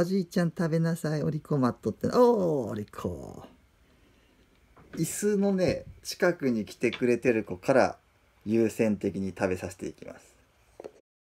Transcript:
おじいちゃん食べなさい、おリコマットって。おー、お利口。椅子のね、近くに来てくれてる子から優先的に食べさせていきます。